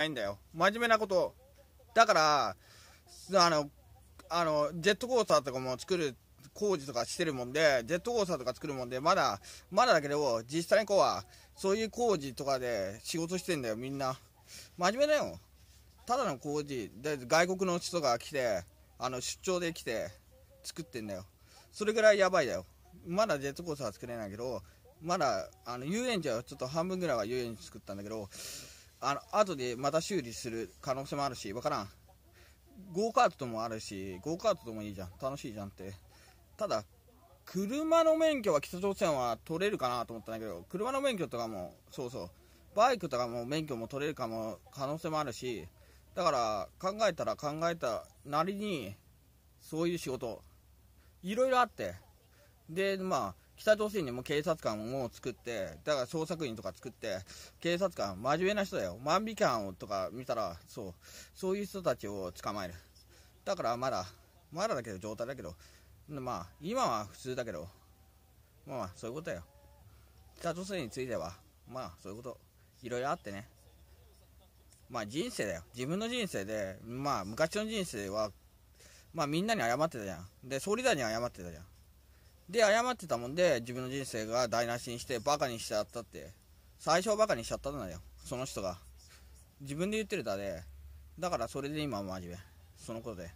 ないんだよ真面目なことだからあのあのジェットコースターとかも作る工事とかしてるもんでジェットコースターとか作るもんでまだまだだけど実際にこうはそういう工事とかで仕事してんだよみんな真面目だよただの工事で外国の人が来てあの出張で来て作ってんだよそれぐらいやばいだよまだジェットコースターは作れないけどまだあの遊園地はちょっと半分ぐらいは遊園地作ったんだけどあの後でまた修理する可能性もあるし分からんゴーカートともあるしゴーカートともいいじゃん楽しいじゃんってただ車の免許は北朝鮮は取れるかなと思ったんだけど車の免許とかもそうそうバイクとかも免許も取れるかも可能性もあるしだから考えたら考えたなりにそういう仕事いろいろあってでまあ北朝鮮にも警察官を作って、だから捜索員とか作って、警察官、真面目な人だよ。万引き犯とか見たら、そう、そういう人たちを捕まえる。だからまだ、まだだけど、状態だけど、まあ、今は普通だけど、まあ、そういうことだよ。北朝鮮については、まあ、そういうこと、いろいろあってね。まあ、人生だよ。自分の人生で、まあ、昔の人生は、まあ、みんなに謝ってたじゃん。で、総理大臣に謝ってたじゃん。で、謝ってたもんで、自分の人生が台無しにして、バカにしちゃったって。最初バカにしちゃったんだよ、その人が。自分で言ってるだで。だからそれで今真面目。そのことで。